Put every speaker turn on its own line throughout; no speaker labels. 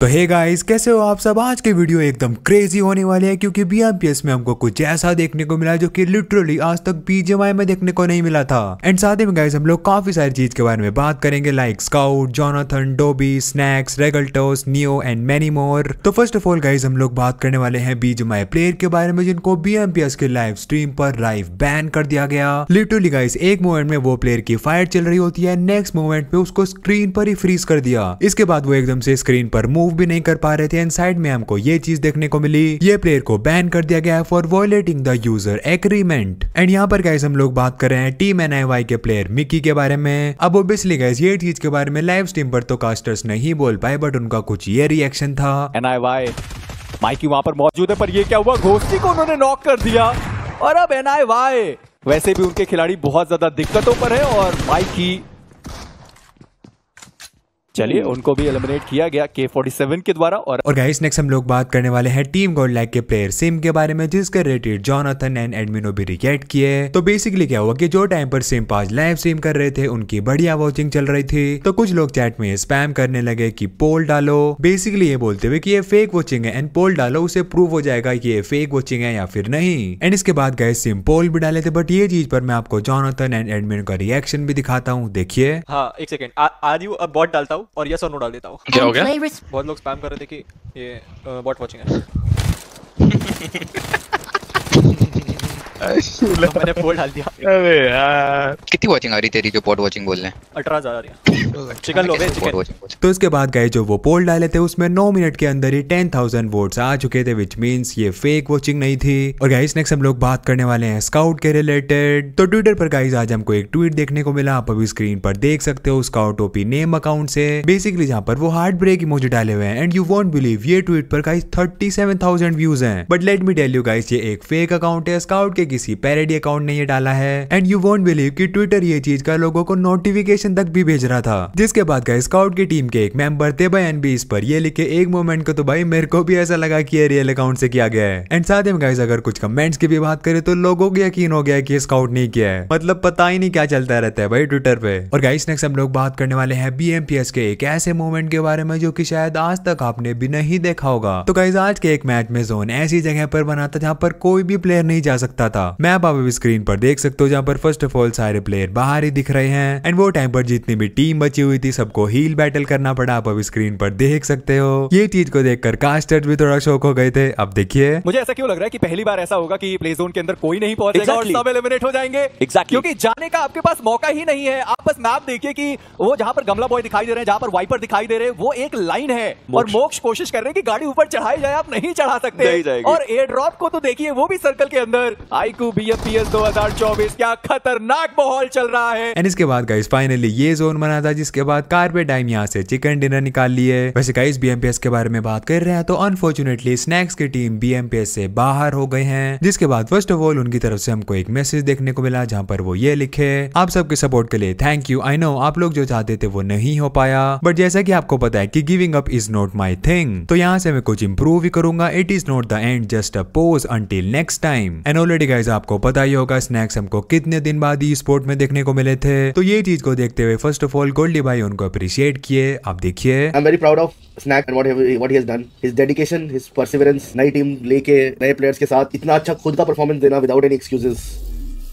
तो hey guys कैसे हो आप सब आज के वीडियो एकदम क्रेजी होने वाली है क्योंकि बी में हमको कुछ ऐसा देखने को मिला जो कि लिटरली आज तक बीजेमआई में देखने को नहीं मिला था एंड साथ ही में गाइस हम लोग काफी सारी चीज के बारे में बात करेंगे like Scout Jonathan Dobby Snax Regaltos Neo and many more तो फर्स्ट ऑफ ऑल गाइज हम लोग बात करने वाले हैं बीजेमआई प्लेयर के बारे में जिनको बी के लाइव स्ट्रीम पर लाइव बैन कर दिया गया लिटरली गाइज एक मोमेंट में वो प्लेयर की फायर चल रही होती है नेक्स्ट मोमेंट में उसको स्क्रीन पर ही फ्रीज कर दिया इसके बाद वो एकदम से स्क्रीन पर मूव मूव भी नहीं कर पा रहे थे एंड साइड में हमको ये चीज देखने को मिली ये प्लेयर को बैन कर दिया गया for violating the user agreement and यहाँ पर गाइस हम लोग बात कर रहे हैं टीम एन के प्लेयर मिकी के बारे में अब ओबियसली गाइस ये चीज के बारे में लाइव स्ट्रीम पर तो कास्टर्स नहीं बोल पाए बट उनका कुछ ये रिएक्शन था एन माइकी वहां पर मौजूद है पर ये क्या हुआ घोष्टी को उन्होंने नॉक कर दिया और अब एन वैसे भी उनके खिलाड़ी बहुत ज्यादा दिक्कतों पर है और माइकी चलिए उनको भी एलिमिनेट किया गया के फोर्टी सेवन के द्वारा और, और गाइस नेक्स्ट हम लोग बात करने वाले हैं टीम गोल्ड लैक के प्लेयर सिम के बारे में जिसके रिलेटेड जॉनथन एंड एडमिनो भी रिकेट किए तो बेसिकली क्या हुआ कि जो टाइम पर सिम पाज लाइव स्ट्रीम कर रहे थे उनकी बढ़िया वॉचिंग चल रही थी तो कुछ लोग चैट में स्पैम करने लगे की पोल डालो बेसिकली ये बोलते हुए की ये फेक वॉचिंग है एंड पोल डालो उसे प्रूव हो जाएगा की ये फेक वॉचिंग है या फिर नहीं एंड इसके बाद गए सिम पोल भी डाले थे बट ये चीज पर मैं आपको जॉनथन एंड एडमिनो का रिएक्शन भी दिखाता हूँ देखिए हाँ एक सेकेंड यू अब बॉट डालता हूँ और यस और नो डाल देता हूँ क्या हो गया बहुत लोग स्पैम कर रहे थे कि ये बॉट वॉचिंग है तो मैंने डाल दिया यार कितनी वाचिंग आ रही तेरी जो वाचिंग बोल रहे हैं नहीं थी और गाइस नेक्स्ट हम लोग बात करने वाले हैं स्काउट के रिलेटेड तो ट्विटर पर गाइस आज हमको एक ट्वीट देखने को मिला आप अभी स्क्रीन पर देख सकते हो स्काउट ओपी नेम अकाउंट से बेसिकली जहाँ पर वो हार्ट ब्रेक मुझे डाले हुए हैं एंड यू वॉन्ट बिलीव ये ट्वीट पर guys thirty seven thousand views है but let me tell you guys ये एक फेक अकाउंट है स्काउट के किसी पैरेडी अकाउंट ने ये डाला है एंड यू वोट बिलीव की ट्विटर ये चीज का लोगों को नोटिफिकेशन तक भी भेज रहा था जिसके बाद गए स्काउट की टीम के एक मेंबर थे भाई एनबी इस पर ये लिखे एक मोमेंट को तो भाई मेरे को भी ऐसा लगा की रियल अकाउंट से किया गया है एंड साथ में गाइस अगर कुछ कमेंट्स की भी बात करें तो लोगों को यकीन हो गया कि स्काउट नहीं किया है मतलब पता ही नहीं क्या चलता रहता है भाई ट्विटर पे और गाइस नेक्स्ट हम लोग बात करने वाले हैं बीएमपीएस के एक ऐसे मोमेंट के बारे में जो कि शायद आज तक आपने भी नहीं देखा होगा तो गाइस आज के एक मैच में जोन ऐसी जगह पर बना था जहाँ पर कोई भी प्लेयर नहीं जा सकता था था मैप आप अभी स्क्रीन पर देख सकते हो जहाँ पर फर्स्ट ऑफ ऑल सारे प्लेयर बाहर ही दिख रहे हैं एंड वो टाइम पर जितनी भी टीम बची हुई थी सबको हील बैटल करना पड़ा आप अभी स्क्रीन पर देख सकते हो ये चीज को देखकर कास्टर्स भी थोड़ा शौक हो गए थे अब देखिए मुझे ऐसा क्यों लग रहा है की पहली बार ऐसा होगा की प्ले जोन के अंदर कोई नहीं पहुंचेगा हो जाएंगे क्योंकि जाने का आपके पास मौका ही नहीं है आप बस मैप देखिए कि वो जहाँ पर गमला बॉय दिखाई दे रहे हैं जहाँ पर वाइपर दिखाई दे रहे हैं वो एक लाइन है और मोक्ष कोशिश कर रहे हैं कि गाड़ी ऊपर चढ़ाई जाए आप नहीं चढ़ा सकते और एयर ड्रॉप को तो देखिए वो भी सर्कल के अंदर हाइकू बी एफ पी एस दो हजार चौबीस क्या खतरनाक माहौल चल रहा है एंड इसके बाद गाइस फाइनली ये जोन बना था जिसके बाद कार्पेट टाइम यहाँ से चिकन डिनर निकाल लिए वैसे guys B M P S के बारे में बात कर रहे हैं तो अनफॉर्चुनेटली स्नैक्स की team B M P S से बाहर हो गए हैं जिसके बाद फर्स्ट ऑफ ऑल उनकी तरफ से हमको एक मैसेज देखने को मिला जहाँ पर वो ये लिखे आप सबके सपोर्ट के लिए थैंक यू आई नो आप लोग जो चाहते थे वो नहीं हो पाया बट जैसा की आपको पता है की giving up is not my thing तो यहाँ से मैं कुछ इम्प्रूव भी करूंगा it is not the end just a pause until next time and already guys आपको पता ही होगा स्नैक्स हमको कितने दिन बाद ई स्पोर्ट में देखने को मिले थे तो ये चीज को देखते हुए फर्स्ट ऑफ ऑल गोल्डी भाई उनको अप्रिशिएट किए आप देखिए I am very proud of Snax and what what he has done his dedication his perseverance नई टीम लेके नए प्लेयर्स के साथ इतना अच्छा खुद का परफॉर्मेंस देना विदाउट एनी एक्सक्यूजेस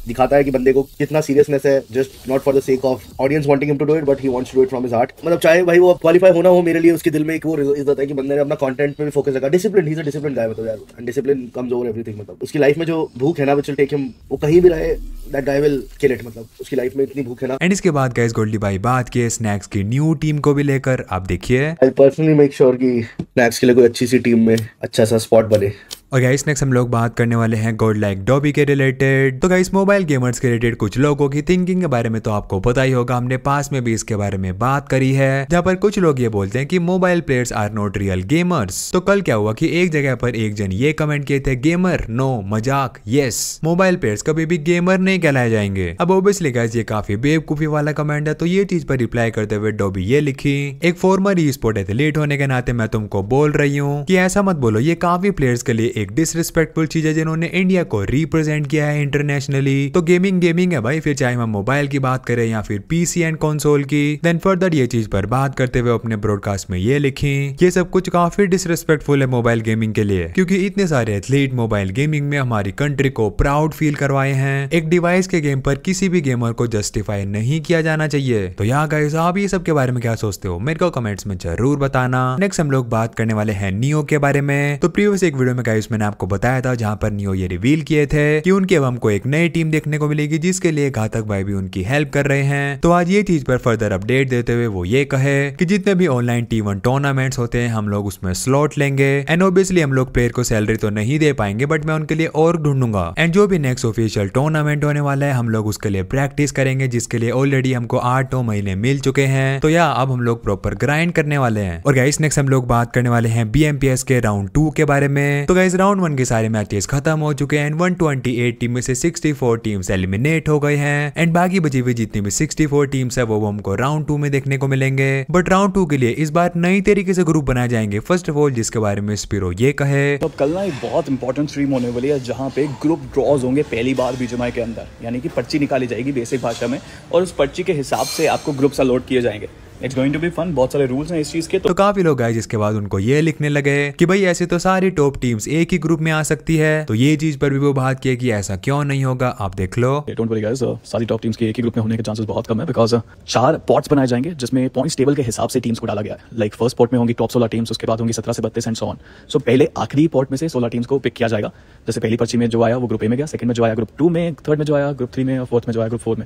दिखाता है कि बंदे को कितना सीरियसनेस है just not for the sake of audience wanting him to do it but he wants to do it from his heart मतलब चाहे भाई वो क्वालिफाई होना हो मेरे लिए उसके दिल में एक वो इज्जत है कि बंदे ने अपना कंटेंट पे भी फोकस रखा डिसिप्लिन ही डिसिप्लिन गाय मतलब यार and discipline comes over everything मतलब उसकी लाइफ में जो भूख है ना विच विल टेक हिम वो कहीं भी रहे that guy will kill it मतलब उसकी लाइफ में इतनी भूख है ना एंड इसके बाद गाइस गोल्डी भाई बात किए स्नैक्स की न्यू टीम को भी लेकर आप देखिए आई पर्सनली मेक श्योर कि स्नैक्स के लिए कोई अच्छी सी टीम में अच्छा सा स्पॉट बने और गाइस नेक्स्ट हम लोग बात करने वाले हैं गॉड लाइक डॉबी के रिलेटेड तो गाइस मोबाइल गेमर्स के रिलेटेड कुछ लोगों की थिंकिंग के बारे में तो आपको पता ही होगा हमने पास में भी इसके बारे में बात करी है जहाँ पर कुछ लोग ये बोलते हैं कि mobile players are not real gamers तो कल क्या हुआ कि एक जगह पर एक जन ये कमेंट किए थे गेमर नो मजाक यस मोबाइल प्लेयर्स कभी भी गेमर नहीं कहलाए जाएंगे अब ओबियसली गाइस ये काफी बेवकूफी वाला कमेंट है तो ये चीज पर रिप्लाई करते हुए डॉबी ये लिखी एक फॉर्मर ई स्पोर्ट एथलीट होने के नाते मैं तुमको बोल रही हूँ की ऐसा मत बोलो ये काफी प्लेयर्स के लिए एक डिसरिस्पेक्टफुल चीज है जिन्होंने इंडिया को रिप्रेजेंट किया है इंटरनेशनली तो गेमिंग गेमिंग है भाई फिर चाहे हम मोबाइल की बात करें या फिर पीसी एंड कंसोल की देन फर्दर ये चीज पर बात करते हुए अपने ब्रॉडकास्ट में ये लिखी ये सब कुछ काफी डिसरिस्पेक्टफुल है मोबाइल गेमिंग के लिए क्योंकि इतने सारे एथलीट मोबाइल गेमिंग में हमारी कंट्री को प्राउड फील करवाए हैं एक डिवाइस के गेम पर किसी भी गेमर को जस्टिफाई नहीं किया जाना चाहिए तो यहाँ गाइस आप ये सब के बारे में क्या सोचते हो मेरे को कमेंट्स में जरूर बताना नेक्स्ट हम लोग बात करने वाले हैं नियो के बारे में तो प्रीवियस एक वीडियो में गाइस वीडियोस मैंने आपको बताया था जहां पर नियो ये रिवील किए थे कि उनके अब हमको एक नई टीम देखने को मिलेगी जिसके लिए घातक भाई भी उनकी हेल्प कर रहे हैं तो आज ये चीज पर फर्दर अपडेट देते हुए वो ये कहे की जितने भी ऑनलाइन टी वन टूर्नामेंट्स होते हैं हम लोग उसमें स्लॉट लेंगे एंड ऑब्वियसली हम लोग प्लेयर को सैलरी तो नहीं दे पाएंगे बट मैं उनके लिए और ढूंढूंगा एंड जो भी नेक्स्ट ऑफिशियल टूर्नामेंट होने वाला है हम लोग उसके लिए प्रैक्टिस करेंगे जिसके लिए ऑलरेडी हमको आठ नौ महीने मिल चुके हैं तो या अब हम लोग प्रॉपर ग्राइंड करने वाले हैं और गाइस नेक्स्ट हम लोग बात करने वाले हैं बीएमपीएस के राउंड टू के बारे में तो गाइस राउंड वन के सारे मैचेस खत्म हो चुके हैं एंड 128 टीम में से 64 टीम्स एलिमिनेट हो गए हैं एंड बाकी बची हुई जितनी भी 64 टीम्स है वो हमको राउंड टू में देखने को मिलेंगे बट राउंड टू के लिए इस बार नई तरीके से ग्रुप बनाए जाएंगे फर्स्ट ऑफ ऑल जिसके बारे में स्पीरो ये कहे तो कल ना एक बहुत इंपॉर्टेंट स्ट्रीम होने वाली है जहाँ पे ग्रुप ड्रॉज होंगे पहली बार बीजमाई के अंदर यानी कि पर्ची निकाली जाएगी बेसिक भाषा में और उस पर्ची के हिसाब से आपको ग्रुप्स अलॉट किए जाएंगे it's going to be fun बहुत सारे रूल्स हैं इस चीज के तो, तो काफी लोग आए जिसके बाद उनको ये लिखने लगे कि भाई ऐसे तो सारी टॉप टीम्स एक ही ग्रुप में आ सकती है तो ये चीज पर भी वो बात किए कि ऐसा क्यों नहीं होगा आप देख लो डोंट वरी गाइस सारी टॉप टीम्स के एक ही ग्रुप में होने के चांसेस बहुत कम है बिकॉज uh, चार पॉट्स बनाए जाएंगे जिसमें पॉइंट्स टेबल के हिसाब से टीम्स को डाला गया है लाइक फर्स्ट पॉट में होंगी टॉप सोलह टीम्स उसके बाद होंगी सत्रह से बत्तीस एंड सो ऑन सो पहले आखिरी पॉट में से सोलह टीम्स को पिक किया जाएगा जैसे पहली पर्ची में जो आया वो ग्रुप ए में गया सेकंड में जो आया ग्रुप टू में थर्ड में जो आया ग्रुप थ्री में फोर्थ में जो आया ग्रुप फोर में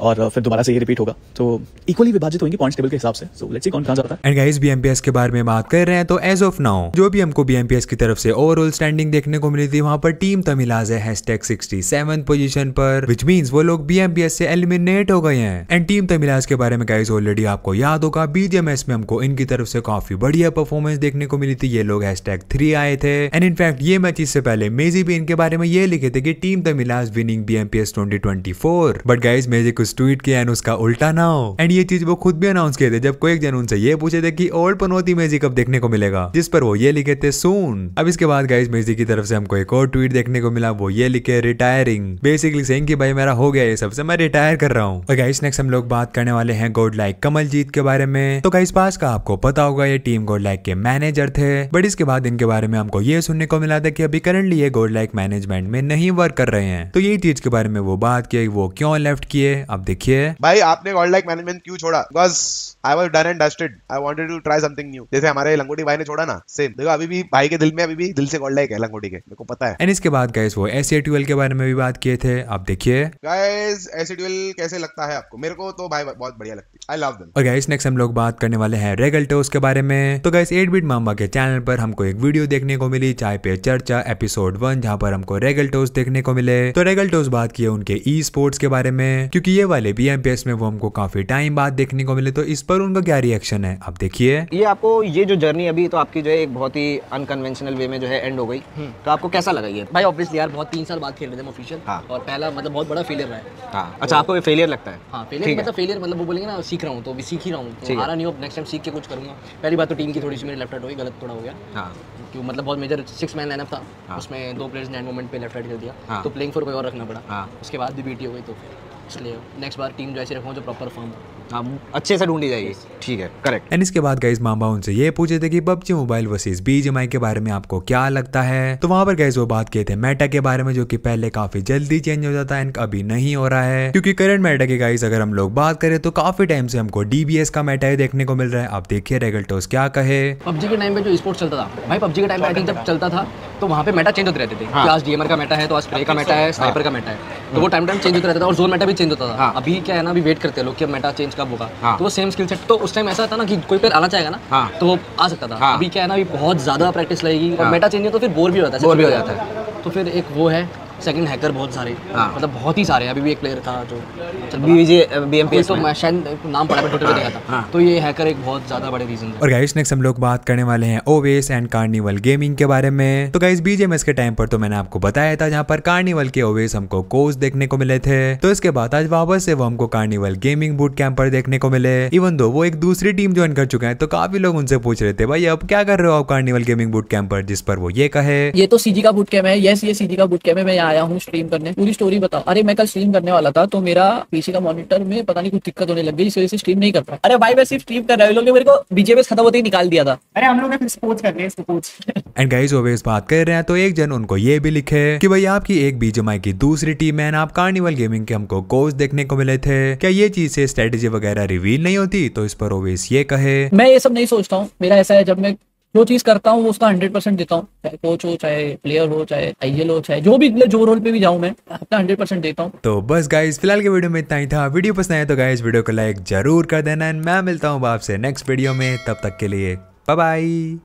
और फिर दोबारा से ये रिपीट होगा तो इक्वली विभाजित होंगे पॉइंट्स टेबल के हिसाब से सो लेट्स सी कौन कहां जाता है एंड गाइस बीएमपीएस के बारे में बात कर रहे हैं तो एज ऑफ नाउ जो भी हमको बीएमपीएस की तरफ से ओवरऑल स्टैंडिंग देखने को मिली थी वहां पर टीम तमिलाज है हैशटैग 67 पोजीशन पर व्हिच मींस वो लोग बीएमपीएस से एलिमिनेट हो गए हैं एंड टीम तमिलाज के बारे में गाइस ऑलरेडी आपको याद होगा बीजीएमएस में हमको इनकी तरफ से काफी बढ़िया परफॉर्मेंस देखने को मिली थी ये लोग हैशटैग 3 आए थे एंड इनफैक्ट ये मैच इससे पहले मेजी भी इनके बारे में ये लिखे थे कि team Tamilas winning BMPS 2024 but guys मेजी मुझे कुछ ट्वीट किया एंड उसका उल्टा ना हो एंड ये चीज वो खुद भी अनाउंस किए थे जब कोई एक जन उनसे ये पूछे थे कि ओल्ड पनौती मेजी कब देखने को मिलेगा जिस पर वो ये लिखे थे सून अब इसके बाद गाइज मेजी की तरफ से हमको एक और ट्वीट देखने को मिला वो ये लिखे रिटायरिंग बेसिकली सेंग की भाई मेरा हो गया ये सबसे मैं रिटायर कर रहा हूँ गाइस नेक्स्ट हम लोग बात करने वाले हैं गोड लाइक कमल जीत के बारे में तो गाइस पास का आपको पता होगा ये टीम गोड लाइक के मैनेजर थे बट इसके बाद इनके बारे में हमको ये सुनने को मिला था कि अभी करंटली ये गोड लाइक मैनेजमेंट में नहीं वर्क कर रहे हैं तो यही चीज के बारे में वो बात की वो क्यों लेफ्ट किए आप देखिए भाई आपने गॉड लाइक मैनेजमेंट क्यों छोड़ा because I was done and dusted I wanted to try something new जैसे हमारे लंगोटी भाई ने छोड़ा ना सेम देखो अभी भी भाई के दिल में अभी भी दिल से गॉड लाइक है लंगोटी के मेरे को पता है एंड इसके बाद गए वो एस ए के बारे में भी बात किए थे आप देखिए गाइज एस कैसे लगता है आपको मेरे को तो भाई बहुत बढ़िया लगती है आई लव दम और गाइस नेक्स्ट हम लोग बात करने वाले हैं रेगल टोस के बारे में तो गाइस 8 बिट मामा के चैनल पर हमको एक वीडियो देखने को मिली चाय पे चर्चा एपिसोड वन जहाँ पर हमको रेगल टोस देखने को मिले तो रेगल टोस बात किए उनके ई स्पोर्ट्स के बारे में क्योंकि ये वाले बी में वो हमको काफी टाइम बाद देखने को मिले तो इस पर उनका क्या रिएक्शन है आप देखिए ये आपको ये जो जर्नी अभी तो आपकी जो है एक बहुत ही अनकन्वेंशनल वे में जो है एंड हो गई हम्म। तो आपको कैसा लगा ये भाई ऑब्वियसली यार बहुत तीन साल बाद खेल रहे थे ऑफिशियल हाँ। और पहला मतलब बहुत बड़ा फेलियर रहा है हाँ। अच्छा आपको फेलियर लगता है फेलियर हाँ, मतलब फेलियर मतलब वो बोलेंगे ना सीख रहा हूँ तो अभी सीख ही रहा हूँ तो हारा नहीं हो नेक्स्ट टाइम सीख के कुछ करूँगा पहली बात तो टीम की थोड़ी सी मेरी लेफ्ट राइट गई गलत थोड़ा हो गया हाँ। क्यों मतलब बहुत मेजर सिक्स मैन लाइनअप था हाँ। उसमें दो प्लेयर्स ने मोमेंट पे लेफ्ट राइट कर दिया हाँ। तो प्लेइंग फॉर कोई और रखना पड़ा हाँ। उसके बाद भी बीटी हो गई तो इसलिए नेक्स्ट बार टीम जो ऐसी रखूँ जो प्रॉपर फॉर्म हो अच्छे से ढूंढी जाएगी ठीक है करेक्ट एंड इसके बाद गाइज मामा उनसे ये पूछे थे कि पबजी मोबाइल वर्सेस बीजेमआई के बारे में आपको क्या लगता है तो वहां पर गाइज वो बात किए थे मेटा के बारे में जो कि पहले काफी जल्दी चेंज हो जाता है एंड अभी नहीं हो रहा है क्योंकि करंट मेटा के गाइज अगर हम लोग बात करें तो काफी टाइम से हमको डीबीएस का मेटा ही देखने को मिल रहा है आप देखिए रेगल्टोस क्या कहे पबजी के टाइम पे जो स्पोर्ट्स चलता था भाई पबजी के टाइम पे जब चलता था तो वहाँ पे मेटा चेंज होते रहते थे हाँ। आज डीएमआर का मेटा है तो आज स्प्रे का मेटा है स्नाइपर हाँ। का मेटा है तो वो टाइम टाइम चेंज होता रहता था और जोन मेटा भी चेंज होता था हाँ। अभी क्या है ना अभी वेट करते हैं लोग कि मेटा चेंज कब होगा हाँ। तो वो सेम स्किल सेट तो उस टाइम ऐसा था ना कि कोई प्लेयर आना चाहेगा ना हाँ। तो वो आ सकता था हाँ। अभी क्या है ना अभी बहुत ज़्यादा प्रैक्टिस लगेगी हाँ. और मेटा चेंज है तो फिर बोर भी हो जाता है बोर भी हो जाता है तो फिर एक वो है सेकंड हैकर बहुत सारे हाँ। मतलब बहुत ही सारे अभी भी एक प्लेयर था जो तो हाँ। तो बहुत बात करने वाले कार्निवल तो आपको बताया था जहाँ पर कार्निवल के ओवेस हमको कोच देखने को मिले थे तो इसके बाद आज वापस से वो हमको कार्निवल गेमिंग बूट कैंप पर देखने को मिले इवन दो वो एक दूसरी टीम ज्वाइन कर चुके हैं तो काफी लोग उनसे पूछ रहे थे भाई अब क्या कर रहे हो आप कार्निवल गेमिंग बूट कैंप पर जिस पर वो ये कहे ये तो सीजी का बूट कैंप है यस ये सीजी का बूट कैंप है मैं आया हूँ स्ट्रीम करने पूरी स्टोरी बताओ अरे मैं कल स्ट्रीम करने वाला था तो मेरा पीसी का मॉनिटर में पता नहीं कुछ दिक्कत होने लग गई इस वजह से स्ट्रीम नहीं कर पाया अरे भाई मैं सिर्फ स्ट्रीम कर रहा हूँ मेरे को बीजेपी खत्म होते ही निकाल दिया था अरे हम लोग स्पोर्ट्स कर रहे हैं स्पोर्ट्स एंड गाइस ओवेज बात कर रहे हैं तो एक जन उनको ये भी लिखे कि भाई आपकी एक बीजेमआई की दूसरी टीम है आप कार्निवल गेमिंग के हमको कोच देखने को मिले थे क्या ये चीज से स्ट्रेटेजी वगैरह रिवील नहीं होती तो इस पर ओवेज ये कहे मैं ये सब नहीं सोचता हूँ मेरा ऐसा है जब मैं जो चीज करता हूँ उसका हंड्रेड परसेंट देता हूँ चाहे कोच हो चाहे प्लेयर हो चाहे आई हो चाहे जो भी जो रोल पे भी जाऊँ मैं अपना हंड्रेड परसेंट देता हूँ तो बस गाइज फिलहाल के वीडियो में इतना ही था वीडियो पसंद आया तो गाइज वीडियो को लाइक जरूर कर देना मैं मिलता हूँ आपसे नेक्स्ट वीडियो में तब तक के लिए बाय